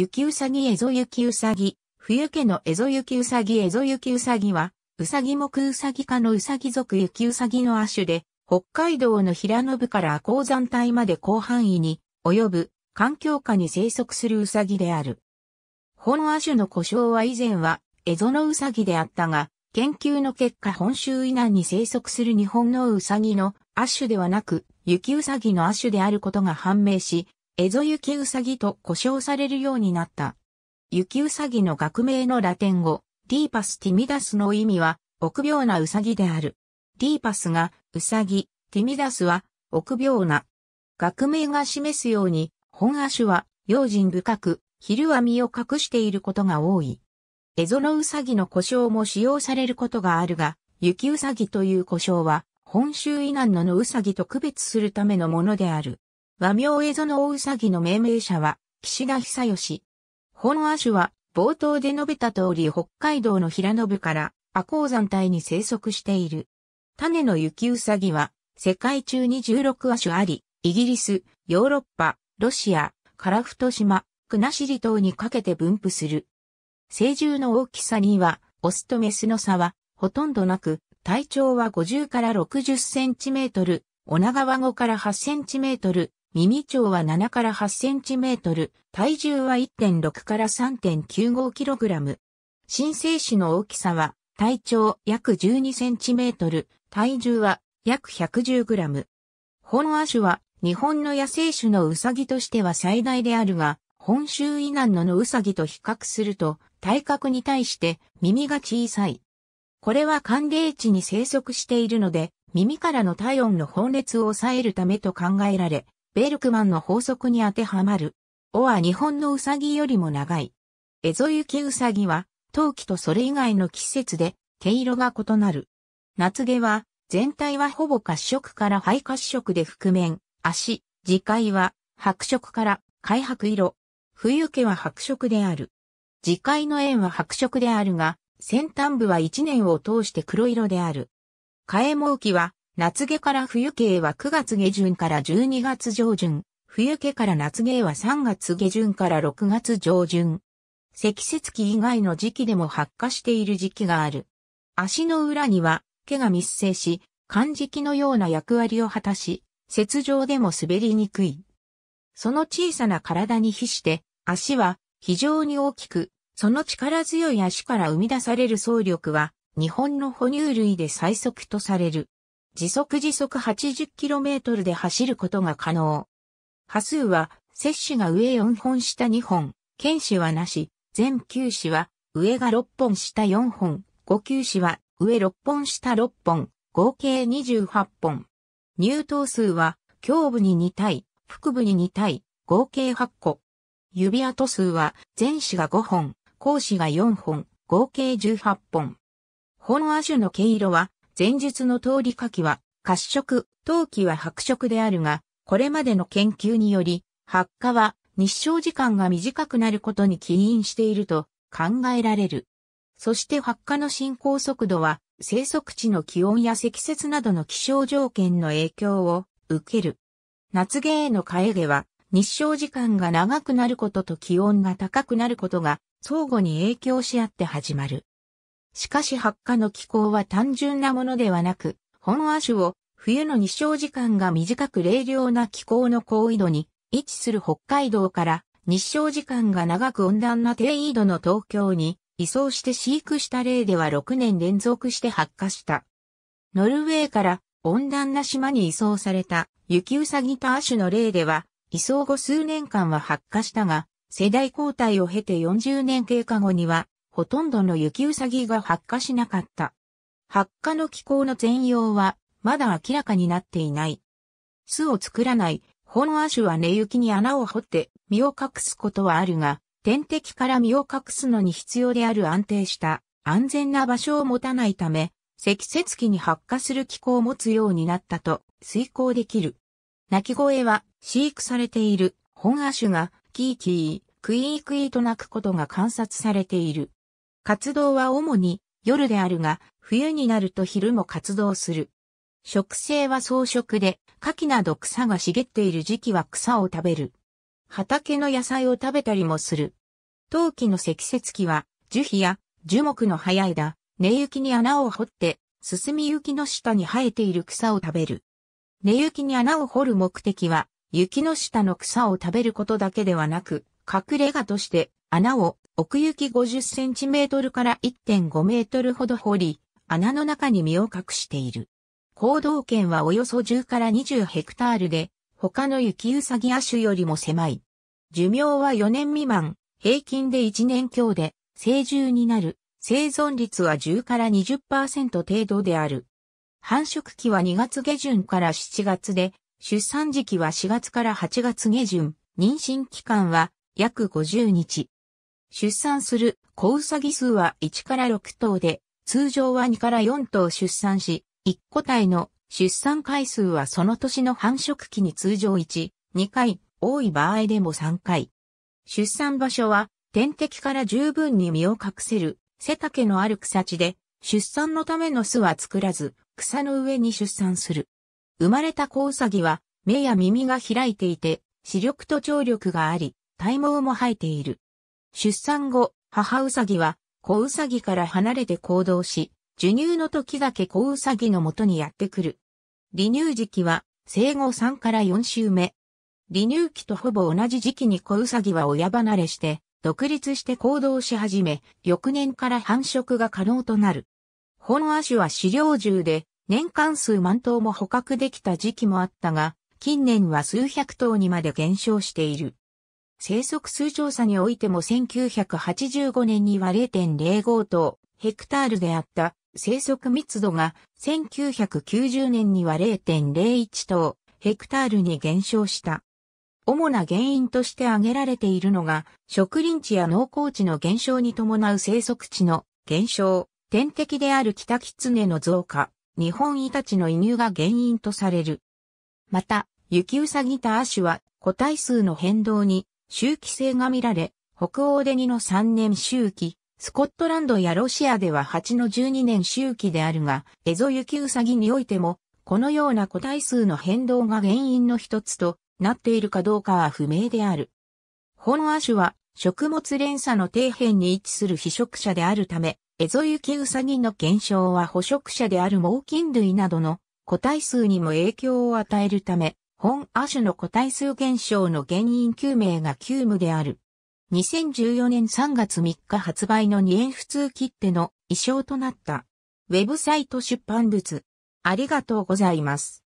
雪うさぎエゾ雪うさぎ、冬家のエゾ雪うさぎエゾ雪うさぎは、うさぎ木うさぎ科のうさぎ属雪うさぎの亜種で、北海道の平野部から高山帯まで広範囲に及ぶ環境下に生息するうさぎである。本亜種の故障は以前は、エゾのうさぎであったが、研究の結果本州以南に生息する日本のうさぎの亜種ではなく、雪うさぎの亜種であることが判明し、ゾユ雪ウサギと呼称されるようになった。雪うさぎの学名のラテン語、ディーパスティミダスの意味は、臆病なうさぎである。ディーパスが、うさぎ、ティミダスは、臆病な。学名が示すように、本足は、用心深く、昼は身を隠していることが多い。エゾのウサギの故障も使用されることがあるが、雪うさぎという故障は、本州以南ののうさぎと区別するためのものである。和名蝦夷の大ウサギの命名者は、岸田久義。本亜種は、冒頭で述べた通り北海道の平野部から阿高山帯に生息している。種の雪ウサギは、世界中に16亜種あり、イギリス、ヨーロッパ、ロシア、カラフト島、国後島にかけて分布する。成獣の大きさには、オスとメスの差は、ほとんどなく、体長は50から60センチメートル、女川は5から8センチメートル、耳長は7から8センチメートル、体重は1.6から3.95キログラム。新生種の大きさは、体長約12センチメートル、体重は約110グラム。本亜種は、日本の野生種のウサギとしては最大であるが、本州以南ののウサギと比較すると、体格に対して耳が小さい。これは寒冷地に生息しているので、耳からの体温の放熱を抑えるためと考えられ、ベルクマンの法則に当てはまる。尾は日本のウサギよりも長い。エゾユキウサギは、冬季とそれ以外の季節で、毛色が異なる。夏毛は、全体はほぼ褐色から灰褐色で覆面、足、磁界は、白色から灰白色。冬毛は白色である。磁界の円は白色であるが、先端部は一年を通して黒色である。カエモウキは夏毛から冬毛は9月下旬から12月上旬、冬毛から夏毛は3月下旬から6月上旬。積雪期以外の時期でも発火している時期がある。足の裏には毛が密生し、漢字器のような役割を果たし、雪上でも滑りにくい。その小さな体に比して、足は非常に大きく、その力強い足から生み出される走力は、日本の哺乳類で最速とされる。時速時速 80km で走ることが可能。波数は、摂取が上4本下2本、剣士はなし、全球士は、上が6本下4本、五球士は、上6本下6本、合計28本。入刀数は、胸部に2体、腹部に2体、合計8個。指跡数は、全士が5本、甲子が4本、合計18本。本亜の毛色は、前述の通り下記は褐色、冬季は白色であるが、これまでの研究により、発火は日照時間が短くなることに起因していると考えられる。そして発火の進行速度は生息地の気温や積雪などの気象条件の影響を受ける。夏毛への替え毛は日照時間が長くなることと気温が高くなることが相互に影響し合って始まる。しかし発火の気候は単純なものではなく、本亜種を冬の日照時間が短く冷涼な気候の高緯度に位置する北海道から日照時間が長く温暖な低緯度の東京に移送して飼育した例では6年連続して発火した。ノルウェーから温暖な島に移送された雪うさぎと亜種の例では移送後数年間は発火したが世代交代を経て40年経過後にはほとんどの雪うさぎが発火しなかった。発火の気候の全容は、まだ明らかになっていない。巣を作らない、ホンアシュは寝雪に穴を掘って身を隠すことはあるが、天敵から身を隠すのに必要である安定した安全な場所を持たないため、積雪期に発火する気候を持つようになったと遂行できる。鳴き声は飼育されているホンアシュがキーキー、クイークイーと鳴くことが観察されている。活動は主に夜であるが、冬になると昼も活動する。食性は草食で、牡蠣など草が茂っている時期は草を食べる。畑の野菜を食べたりもする。冬季の積雪期は、樹皮や樹木の早枝、根雪に穴を掘って、進み雪の下に生えている草を食べる。根雪に穴を掘る目的は、雪の下の草を食べることだけではなく、隠れ家として穴を奥行き50センチメートルから1.5メートルほど掘り、穴の中に身を隠している。行動圏はおよそ10から20ヘクタールで、他の雪うさぎ亜種よりも狭い。寿命は4年未満、平均で1年強で、成獣になる、生存率は10から20%程度である。繁殖期は2月下旬から7月で、出産時期は4月から8月下旬、妊娠期間は約50日。出産する子ウサギ数は1から6頭で、通常は2から4頭出産し、1個体の出産回数はその年の繁殖期に通常1、2回、多い場合でも3回。出産場所は天敵から十分に身を隠せる背丈のある草地で、出産のための巣は作らず、草の上に出産する。生まれたコウサギは目や耳が開いていて、視力と聴力があり、体毛も生えている。出産後、母ウサギは子ウサギから離れて行動し、授乳の時だけ子ウサギの元にやってくる。離乳時期は生後3から4週目。離乳期とほぼ同じ時期に子ウサギは親離れして、独立して行動し始め、翌年から繁殖が可能となる。本亜種は飼料中で、年間数万頭も捕獲できた時期もあったが、近年は数百頭にまで減少している。生息数調査においても1985年には0.05頭ヘクタールであった生息密度が1990年には0.01頭ヘクタールに減少した。主な原因として挙げられているのが、植林地や農耕地の減少に伴う生息地の減少、天敵であるキタキツネの増加、日本イタチの移入が原因とされる。また、雪うさぎたアは個体数の変動に周期性が見られ、北欧で2の3年周期、スコットランドやロシアでは8の12年周期であるが、エゾユキウサギにおいても、このような個体数の変動が原因の一つとなっているかどうかは不明である。本亜種は食物連鎖の底辺に位置する被食者であるため、エゾユキウサギの減少は捕食者である猛禽類などの個体数にも影響を与えるため、本亜種の個体数減少の原因究明が急務である。2014年3月3日発売の2円普通切手の衣装となった。ウェブサイト出版物。ありがとうございます。